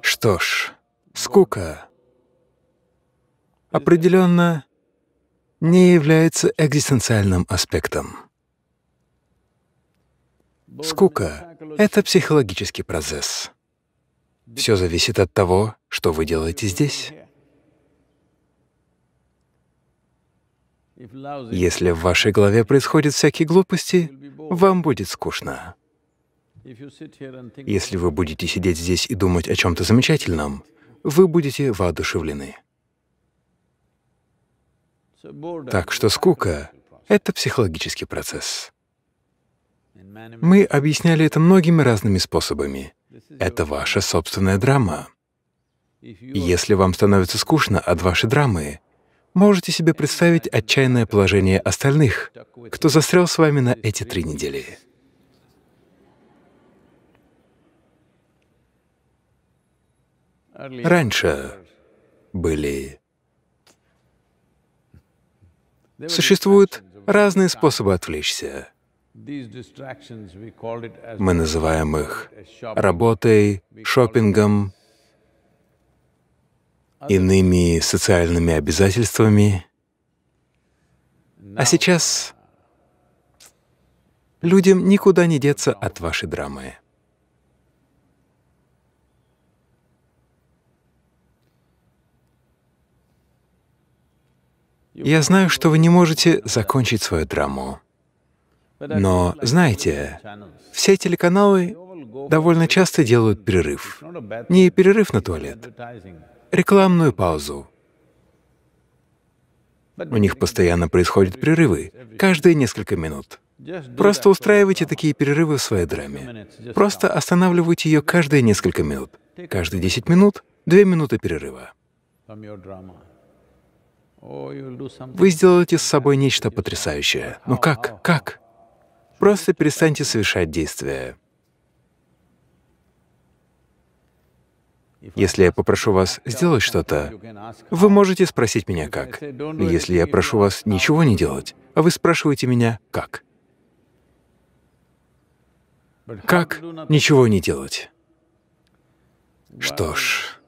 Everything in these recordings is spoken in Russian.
Что ж, скука определенно не является экзистенциальным аспектом. Скука — это психологический процесс. Все зависит от того, что вы делаете здесь. Если в вашей голове происходят всякие глупости, вам будет скучно. Если вы будете сидеть здесь и думать о чем-то замечательном, вы будете воодушевлены. Так что скука — это психологический процесс. Мы объясняли это многими разными способами. Это ваша собственная драма. Если вам становится скучно от вашей драмы, можете себе представить отчаянное положение остальных, кто застрял с вами на эти три недели. раньше были. Существуют разные способы отвлечься. Мы называем их работой, шопингом, иными социальными обязательствами. А сейчас людям никуда не деться от вашей драмы. Я знаю, что вы не можете закончить свою драму. Но знаете, все телеканалы довольно часто делают перерыв. Не перерыв на туалет, рекламную паузу. У них постоянно происходят перерывы, каждые несколько минут. Просто устраивайте такие перерывы в своей драме. Просто останавливайте ее каждые несколько минут. Каждые 10 минут — 2 минуты перерыва. Вы сделаете с собой нечто потрясающее. Но ну как? Как? Просто перестаньте совершать действия. Если я попрошу вас сделать что-то, вы можете спросить меня «как». Если я прошу вас ничего не делать, а вы спрашиваете меня «как». Как ничего не делать? Что ж,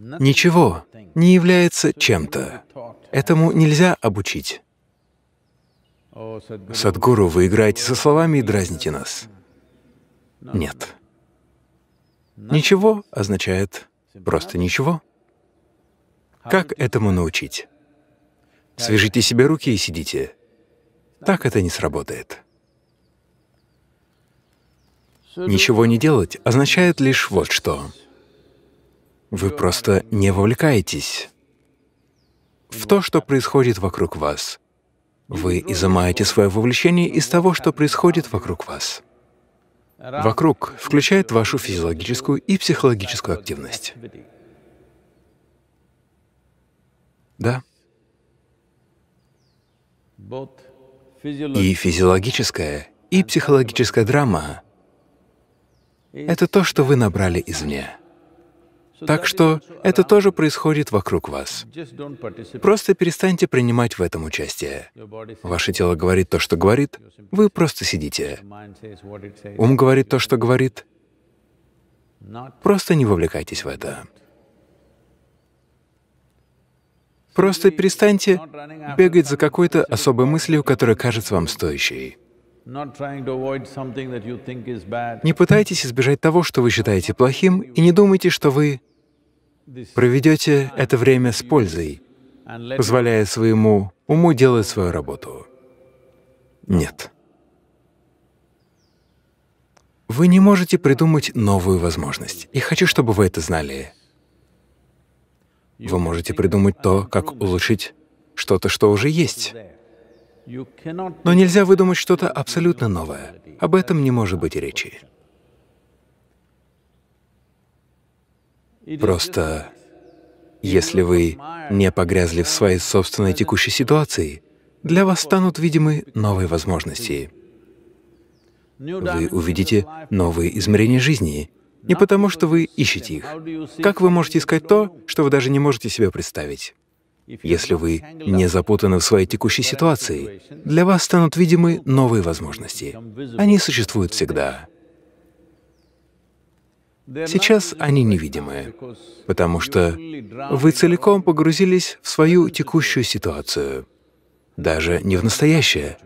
Ничего не является чем-то. Этому нельзя обучить. Садгуру, вы играете со словами и дразните нас. Нет. Ничего означает просто ничего. Как этому научить? Свяжите себе руки и сидите. Так это не сработает. Ничего не делать означает лишь вот что. Вы просто не вовлекаетесь в то, что происходит вокруг вас. Вы изымаете свое вовлечение из того, что происходит вокруг вас. Вокруг включает вашу физиологическую и психологическую активность. Да. И физиологическая, и психологическая драма — это то, что вы набрали извне. Так что это тоже происходит вокруг вас. Просто перестаньте принимать в этом участие. Ваше тело говорит то, что говорит, вы просто сидите. Ум говорит то, что говорит. Просто не вовлекайтесь в это. Просто перестаньте бегать за какой-то особой мыслью, которая кажется вам стоящей. Не пытайтесь избежать того, что вы считаете плохим, и не думайте, что вы проведете это время с пользой, позволяя своему уму делать свою работу? Нет. Вы не можете придумать новую возможность. И хочу, чтобы вы это знали. Вы можете придумать то, как улучшить что-то, что уже есть. Но нельзя выдумать что-то абсолютно новое. Об этом не может быть речи. Просто если вы не погрязли в своей собственной текущей ситуации, для вас станут видимы новые возможности. Вы увидите новые измерения жизни, не потому что вы ищете их. Как вы можете искать то, что вы даже не можете себе представить? Если вы не запутаны в своей текущей ситуации, для вас станут видимы новые возможности. Они существуют всегда. Сейчас они невидимые, потому что вы целиком погрузились в свою текущую ситуацию, даже не в настоящее.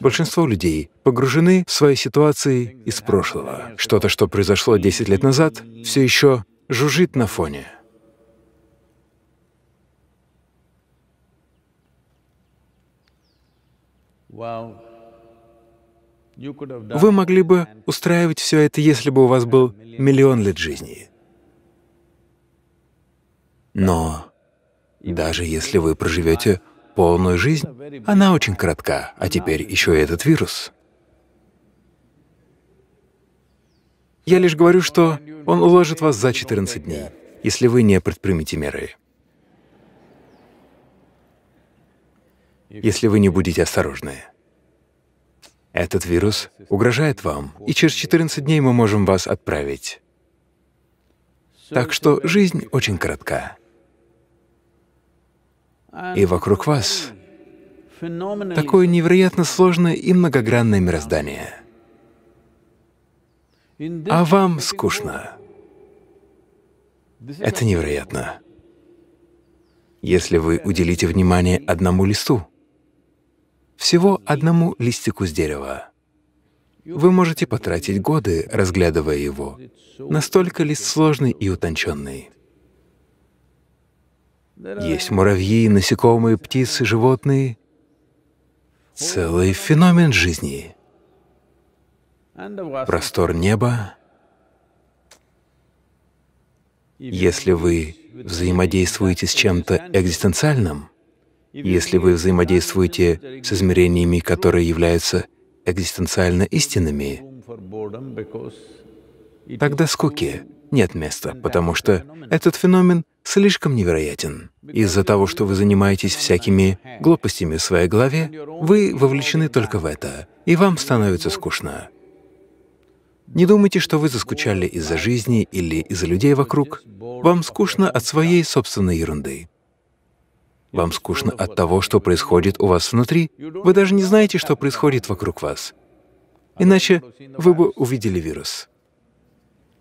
Большинство людей погружены в свои ситуации из прошлого. Что-то, что произошло 10 лет назад, все еще жужжит на фоне. Wow. Вы могли бы устраивать все это, если бы у вас был миллион лет жизни. Но даже если вы проживете полную жизнь, она очень коротка, а теперь еще и этот вирус. Я лишь говорю, что он уложит вас за 14 дней, если вы не предпримете меры. Если вы не будете осторожны. Этот вирус угрожает вам, и через 14 дней мы можем вас отправить. Так что жизнь очень коротка. И вокруг вас такое невероятно сложное и многогранное мироздание. А вам скучно. Это невероятно. Если вы уделите внимание одному листу, всего одному листику с дерева. Вы можете потратить годы, разглядывая его. Настолько лист сложный и утонченный. Есть муравьи, насекомые, птицы, животные. Целый феномен жизни. Простор неба. Если вы взаимодействуете с чем-то экзистенциальным, если вы взаимодействуете с измерениями, которые являются экзистенциально истинными, тогда скуки нет места, потому что этот феномен слишком невероятен. Из-за того, что вы занимаетесь всякими глупостями в своей голове, вы вовлечены только в это, и вам становится скучно. Не думайте, что вы заскучали из-за жизни или из-за людей вокруг. Вам скучно от своей собственной ерунды. Вам скучно от того, что происходит у вас внутри. Вы даже не знаете, что происходит вокруг вас. Иначе вы бы увидели вирус.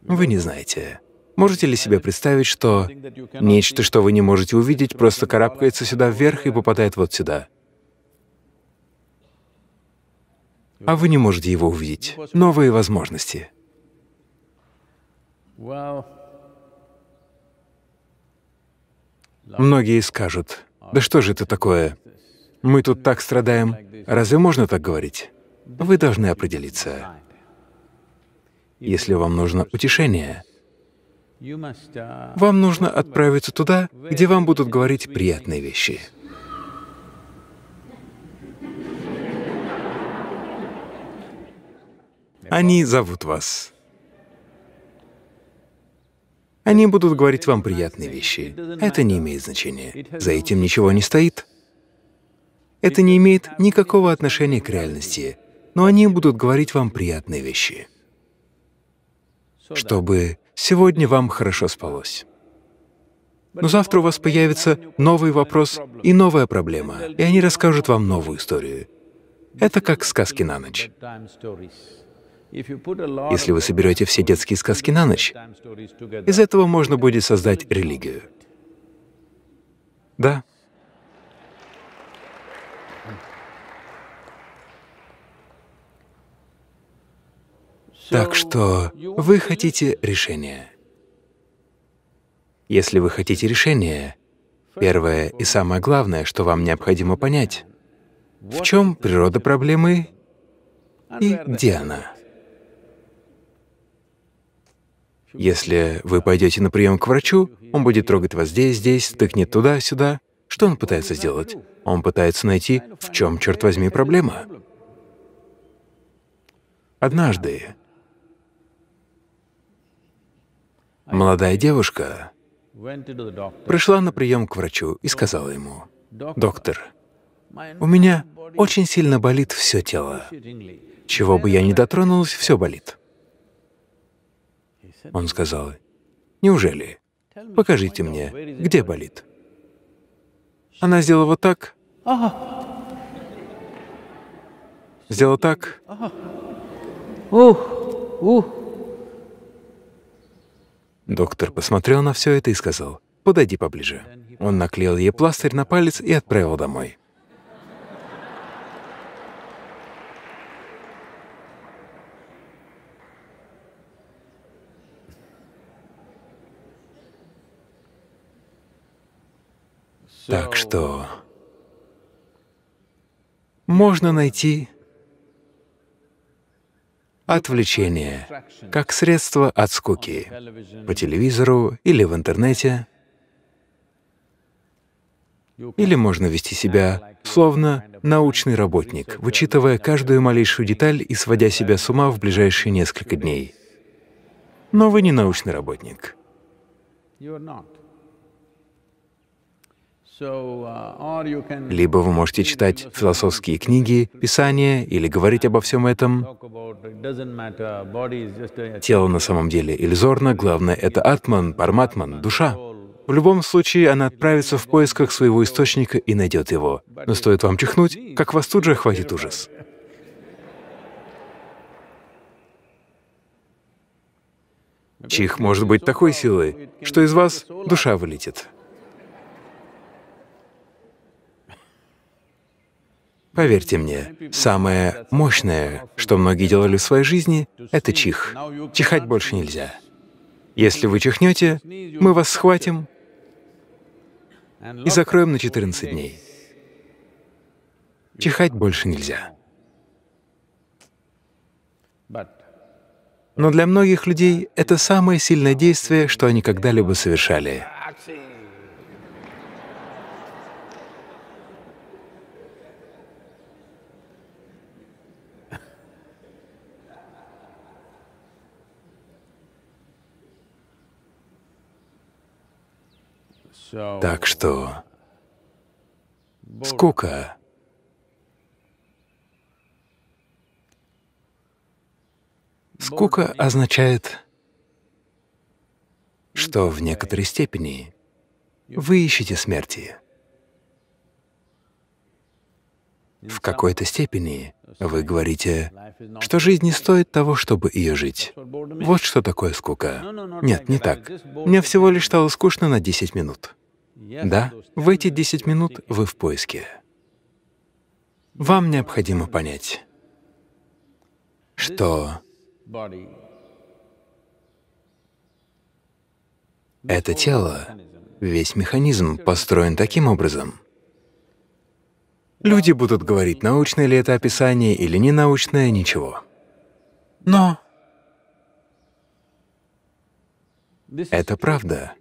Вы не знаете. Можете ли себе представить, что нечто, что вы не можете увидеть, просто карабкается сюда вверх и попадает вот сюда? А вы не можете его увидеть. Новые возможности. Многие скажут, да что же это такое? Мы тут так страдаем. Разве можно так говорить? Вы должны определиться. Если вам нужно утешение, вам нужно отправиться туда, где вам будут говорить приятные вещи. Они зовут вас. Они будут говорить вам приятные вещи. Это не имеет значения. За этим ничего не стоит. Это не имеет никакого отношения к реальности, но они будут говорить вам приятные вещи, чтобы сегодня вам хорошо спалось. Но завтра у вас появится новый вопрос и новая проблема, и они расскажут вам новую историю. Это как сказки на ночь. Если вы соберете все детские сказки на ночь, из этого можно будет создать религию. Да. Так что вы хотите решения. Если вы хотите решения, первое и самое главное, что вам необходимо понять, в чем природа проблемы и где она. Если вы пойдете на прием к врачу, он будет трогать вас здесь, здесь, тыкнет туда-сюда. Что он пытается сделать? Он пытается найти, в чем, черт возьми, проблема. Однажды молодая девушка пришла на прием к врачу и сказала ему, «Доктор, у меня очень сильно болит все тело. Чего бы я ни дотронулась, все болит. Он сказал, «Неужели? Покажите мне, где болит?» Она сделала вот так, сделала так, ух, ух. Доктор посмотрел на все это и сказал, «Подойди поближе». Он наклеил ей пластырь на палец и отправил домой. Так что можно найти отвлечение как средство от скуки по телевизору или в интернете, или можно вести себя словно научный работник, вычитывая каждую малейшую деталь и сводя себя с ума в ближайшие несколько дней. Но вы не научный работник. Uh, Либо вы можете читать философские книги, писания или говорить обо всем этом. Тело на самом деле иллюзорно, главное — это атман, парматман, душа. В любом случае, она отправится в поисках своего источника и найдет его. Но стоит вам чихнуть, как вас тут же охватит ужас. Чих может быть такой силы, что из вас душа вылетит. Поверьте мне, самое мощное, что многие делали в своей жизни, — это чих. Чихать больше нельзя. Если вы чихнете, мы вас схватим и закроем на 14 дней. Чихать больше нельзя. Но для многих людей это самое сильное действие, что они когда-либо совершали. Так что скука Скука означает, что в некоторой степени вы ищете смерти. В какой-то степени вы говорите, что жизнь не стоит того, чтобы ее жить. Вот что такое скука. Нет, не так. Мне всего лишь стало скучно на 10 минут. Да, в эти 10 минут вы в поиске. Вам необходимо понять, что это тело, весь механизм построен таким образом. Люди будут говорить, научное ли это описание или ненаучное, ничего. Но это правда.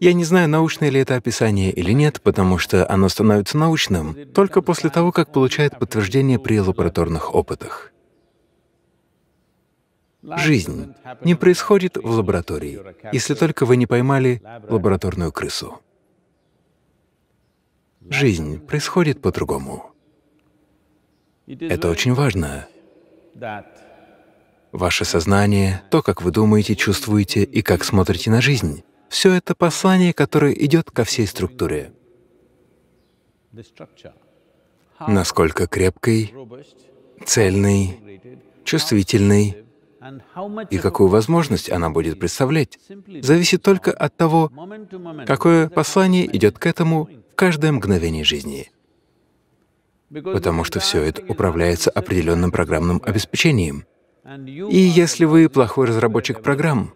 Я не знаю, научное ли это описание или нет, потому что оно становится научным только после того, как получает подтверждение при лабораторных опытах. Жизнь не происходит в лаборатории, если только вы не поймали лабораторную крысу. Жизнь происходит по-другому. Это очень важно. Ваше сознание, то, как вы думаете, чувствуете и как смотрите на жизнь, все это послание, которое идет ко всей структуре. Насколько крепкой, цельной, чувствительной и какую возможность она будет представлять, зависит только от того, какое послание идет к этому в каждое мгновение жизни. Потому что все это управляется определенным программным обеспечением. И если вы плохой разработчик программ,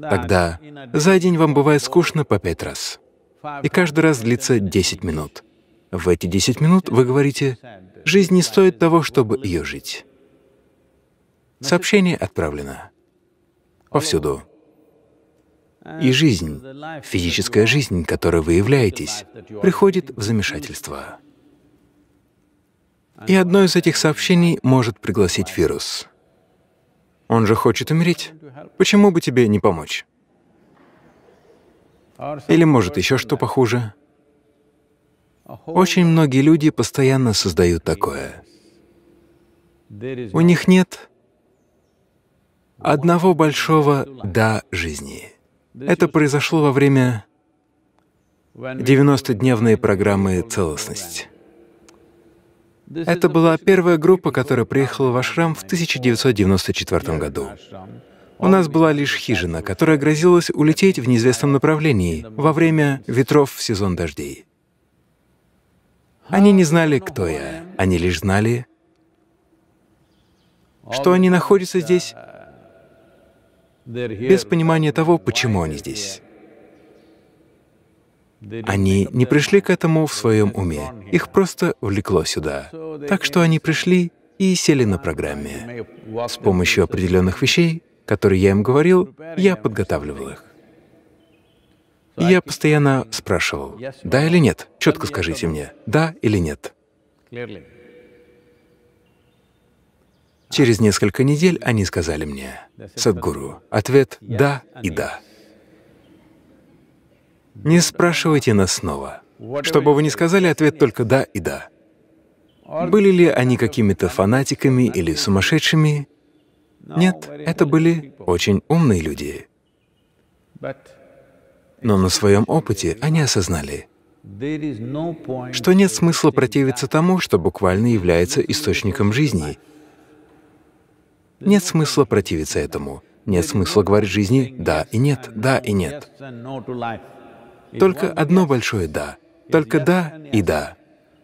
Тогда за день вам бывает скучно по пять раз. И каждый раз длится 10 минут. В эти 10 минут вы говорите, «Жизнь не стоит того, чтобы ее жить». Сообщение отправлено. Повсюду. А, и жизнь, физическая жизнь, которой вы являетесь, приходит в замешательство. И одно из этих сообщений может пригласить вирус. Он же хочет умереть. Почему бы тебе не помочь? Или, может, еще что похуже. Очень многие люди постоянно создают такое. У них нет одного большого «да» жизни. Это произошло во время 90-дневной программы «Целостность». Это была первая группа, которая приехала в Ашрам в 1994 году. У нас была лишь хижина, которая грозилась улететь в неизвестном направлении во время ветров в сезон дождей. Они не знали, кто я. Они лишь знали, что они находятся здесь без понимания того, почему они здесь. Они не пришли к этому в своем уме. Их просто влекло сюда. Так что они пришли и сели на программе. С помощью определенных вещей, которые я им говорил, я подготавливал их. я постоянно спрашивал, да или нет, четко скажите мне, да или нет. Через несколько недель они сказали мне, «Садгуру, ответ — да и да». Не спрашивайте нас снова. Чтобы вы не сказали, ответ только «да» и «да». Были ли они какими-то фанатиками или сумасшедшими? Нет, это были очень умные люди. Но на своем опыте они осознали, что нет смысла противиться тому, что буквально является источником жизни. Нет смысла противиться этому. Нет смысла говорить жизни «да» и «нет», «да» и «нет». Только одно большое «да». Только «да» и «да».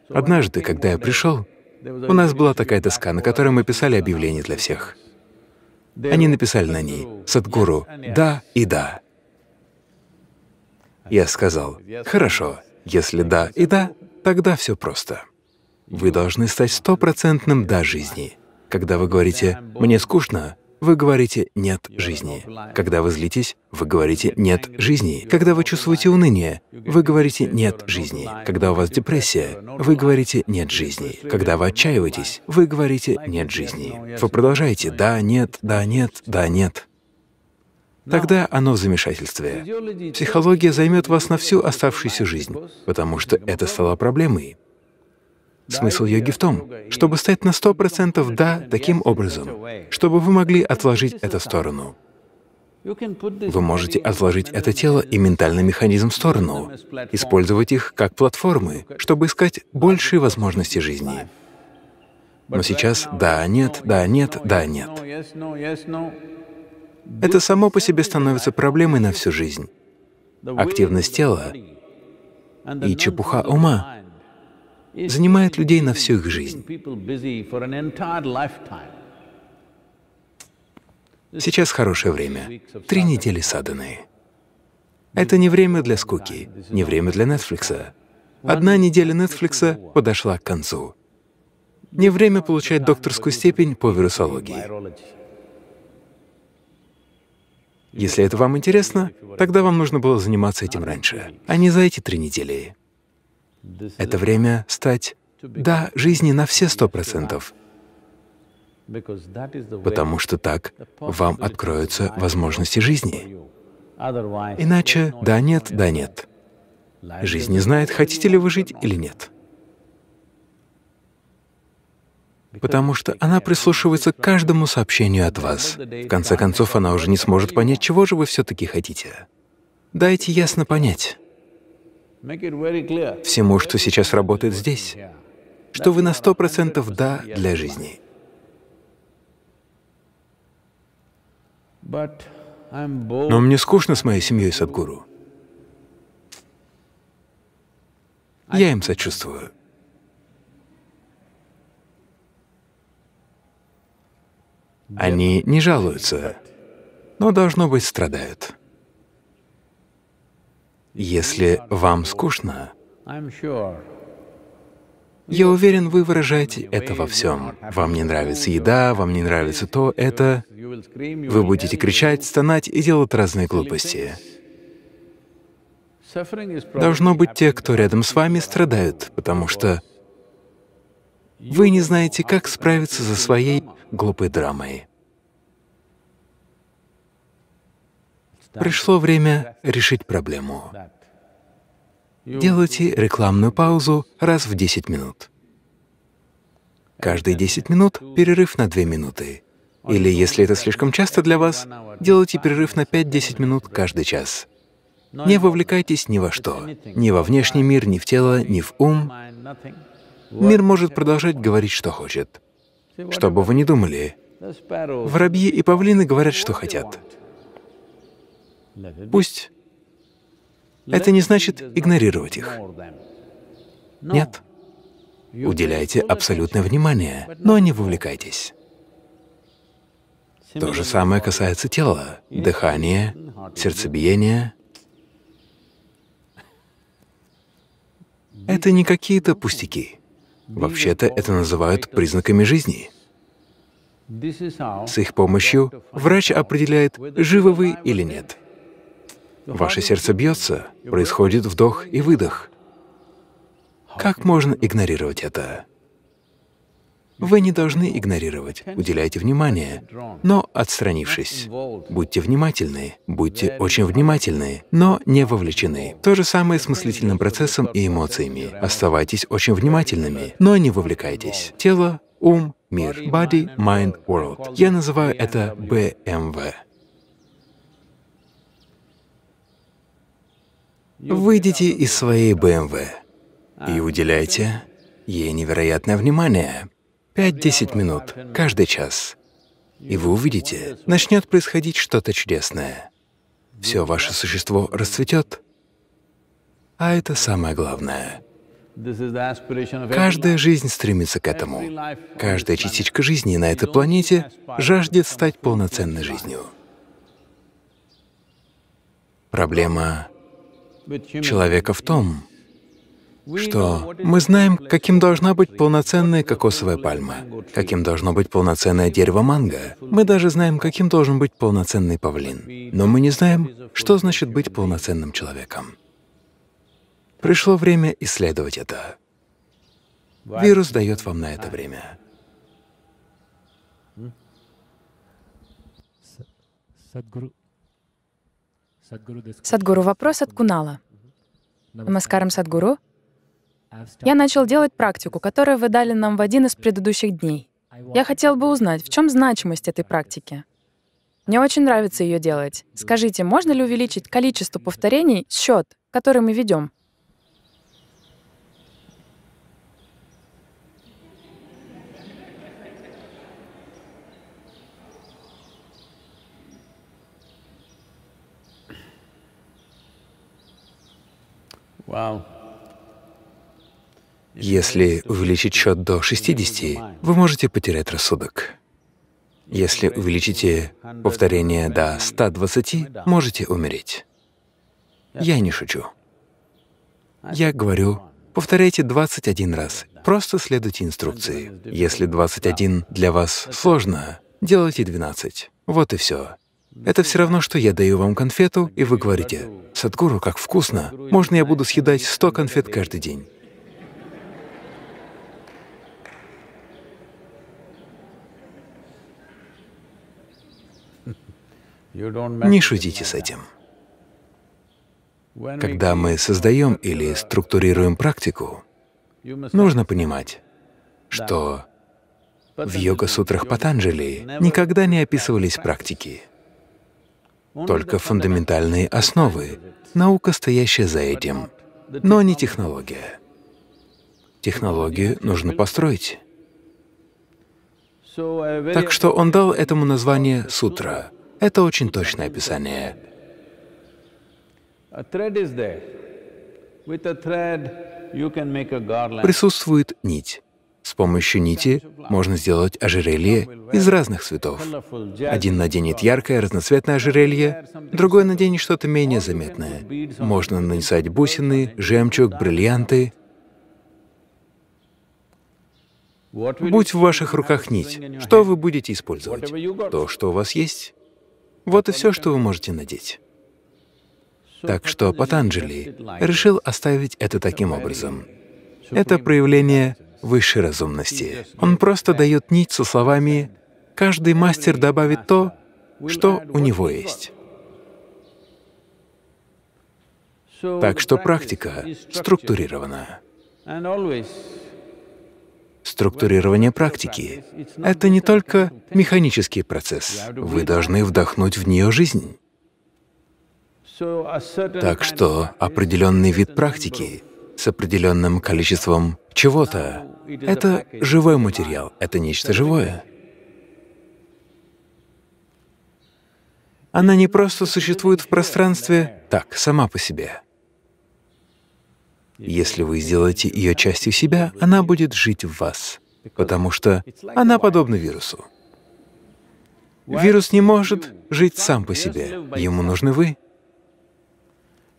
Однажды, когда я пришел, у нас была такая доска, на которой мы писали объявление для всех. Они написали на ней «Садгуру, да и да». Я сказал, «Хорошо, если да и да, тогда все просто. Вы должны стать стопроцентным «да» жизни. Когда вы говорите «мне скучно», вы говорите «нет жизни». Когда вы злитесь, вы говорите «нет жизни». Когда вы чувствуете уныние, вы говорите «нет жизни». Когда у вас депрессия, вы говорите «нет жизни». Когда вы отчаиваетесь, вы говорите «нет жизни». Вы продолжаете «да, нет, да, нет, да, нет». Тогда оно в замешательстве. Психология займет вас на всю оставшуюся жизнь, потому что это стало проблемой. Смысл йоги в том, чтобы стать на сто процентов «да» таким образом, чтобы вы могли отложить эту сторону. Вы можете отложить это тело и ментальный механизм в сторону, использовать их как платформы, чтобы искать большие возможности жизни. Но сейчас «да, нет, да, нет, да, нет». Это само по себе становится проблемой на всю жизнь. Активность тела и чепуха ума занимает людей на всю их жизнь. Сейчас хорошее время. Три недели саданые. Это не время для скуки, не время для Нетфликса. Одна неделя Нетфликса подошла к концу. Не время получать докторскую степень по вирусологии. Если это вам интересно, тогда вам нужно было заниматься этим раньше, а не за эти три недели. Это время стать «да» жизни на все сто процентов, потому что так вам откроются возможности жизни. Иначе «да, нет, да, нет». Жизнь не знает, хотите ли вы жить или нет. Потому что она прислушивается к каждому сообщению от вас. В конце концов, она уже не сможет понять, чего же вы все-таки хотите. Дайте ясно понять всему, что сейчас работает здесь, что вы на сто процентов «да» для жизни. Но мне скучно с моей семьей Садгуру. Я им сочувствую. Они не жалуются, но, должно быть, страдают. Если вам скучно, я уверен, вы выражаете это во всем. Вам не нравится еда, вам не нравится то, это. Вы будете кричать, стонать и делать разные глупости. Должно быть, те, кто рядом с вами, страдают, потому что вы не знаете, как справиться со своей глупой драмой. Пришло время решить проблему. Делайте рекламную паузу раз в 10 минут. Каждые 10 минут — перерыв на 2 минуты. Или, если это слишком часто для вас, делайте перерыв на 5-10 минут каждый час. Не вовлекайтесь ни во что, ни во внешний мир, ни в тело, ни в ум. Мир может продолжать говорить, что хочет. Что бы вы ни думали, воробьи и павлины говорят, что хотят. Пусть это не значит игнорировать их. Нет. Уделяйте абсолютное внимание, но не вовлекайтесь. То же самое касается тела, дыхания, сердцебиения. Это не какие-то пустяки. Вообще-то это называют признаками жизни. С их помощью врач определяет, живы вы или нет. Ваше сердце бьется, происходит вдох и выдох. Как можно игнорировать это? Вы не должны игнорировать, уделяйте внимание, но отстранившись. Будьте внимательны, будьте очень внимательны, но не вовлечены. То же самое с мыслительным процессом и эмоциями. Оставайтесь очень внимательными, но не вовлекайтесь. Тело, ум, мир. Body, Mind, World. Я называю это BMW. Выйдите из своей БМВ эм и уделяйте ей невероятное внимание. 5-10 минут каждый час. И вы увидите, начнет происходить что-то чудесное. Все ваше существо расцветет. А это самое главное. Каждая жизнь стремится к этому. Каждая частичка жизни на этой планете жаждет стать полноценной жизнью. Проблема человека в том, что мы знаем, каким должна быть полноценная кокосовая пальма, каким должно быть полноценное дерево манго. Мы даже знаем, каким должен быть полноценный павлин. Но мы не знаем, что значит быть полноценным человеком. Пришло время исследовать это. Вирус дает вам на это время. Садгуру, Садгуру, вопрос от Кунала. Намаскарам, Садгуру. Я начал делать практику, которую вы дали нам в один из предыдущих дней. Я хотел бы узнать, в чем значимость этой практики. Мне очень нравится ее делать. Скажите, можно ли увеличить количество повторений, счет, который мы ведем? Если увеличить счет до 60, вы можете потерять рассудок. Если увеличите повторение до 120, можете умереть. Я не шучу. Я говорю, повторяйте 21 раз, просто следуйте инструкции. Если 21 для вас сложно, делайте 12. Вот и все. Это все равно, что я даю вам конфету, и вы говорите, «Садгуру, как вкусно! Можно я буду съедать 100 конфет каждый день?» Не шутите с этим. Когда мы создаем или структурируем практику, нужно понимать, что в йога-сутрах Патанджали никогда не описывались практики только фундаментальные основы, наука, стоящая за этим, но не технология. Технологию нужно построить. Так что он дал этому название «сутра». Это очень точное описание. Присутствует нить. С помощью нити можно сделать ожерелье из разных цветов. Один наденет яркое разноцветное ожерелье, другой наденет что-то менее заметное. Можно нанесать бусины, жемчуг, бриллианты. Будь в ваших руках нить, что вы будете использовать? То, что у вас есть. Вот и все, что вы можете надеть. Так что Патанджали решил оставить это таким образом. Это проявление высшей разумности. Он просто дает нить со словами «каждый мастер добавит то, что у него есть». Так что практика структурирована. Структурирование практики — это не только механический процесс. Вы должны вдохнуть в нее жизнь. Так что определенный вид практики с определенным количеством чего-то. Это живой материал, это нечто живое. Она не просто существует в пространстве так, сама по себе. Если вы сделаете ее частью себя, она будет жить в вас, потому что она подобна вирусу. Вирус не может жить сам по себе, ему нужны вы.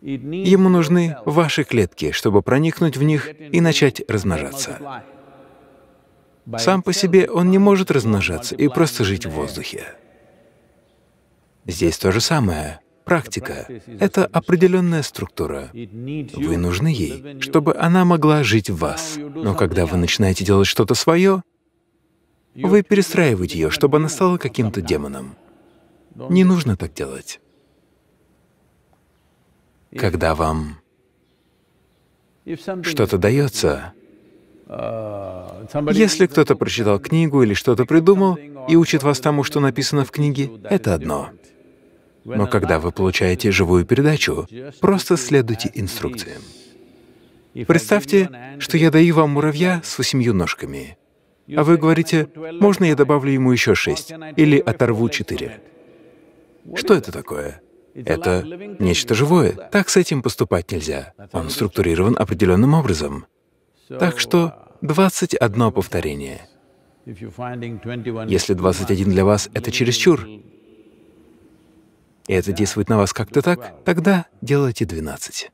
Ему нужны ваши клетки, чтобы проникнуть в них и начать размножаться. Сам по себе он не может размножаться и просто жить в воздухе. Здесь то же самое. Практика — это определенная структура. Вы нужны ей, чтобы она могла жить в вас. Но когда вы начинаете делать что-то свое, вы перестраиваете ее, чтобы она стала каким-то демоном. Не нужно так делать когда вам что-то дается. Если кто-то прочитал книгу или что-то придумал и учит вас тому, что написано в книге, это одно. Но когда вы получаете живую передачу, просто следуйте инструкциям. Представьте, что я даю вам муравья с восемью ножками, а вы говорите, можно я добавлю ему еще шесть или оторву четыре. Что это такое? Это нечто живое. Так с этим поступать нельзя. Он структурирован определенным образом. Так что 21 повторение. Если 21 для вас — это чересчур, и это действует на вас как-то так, тогда делайте 12.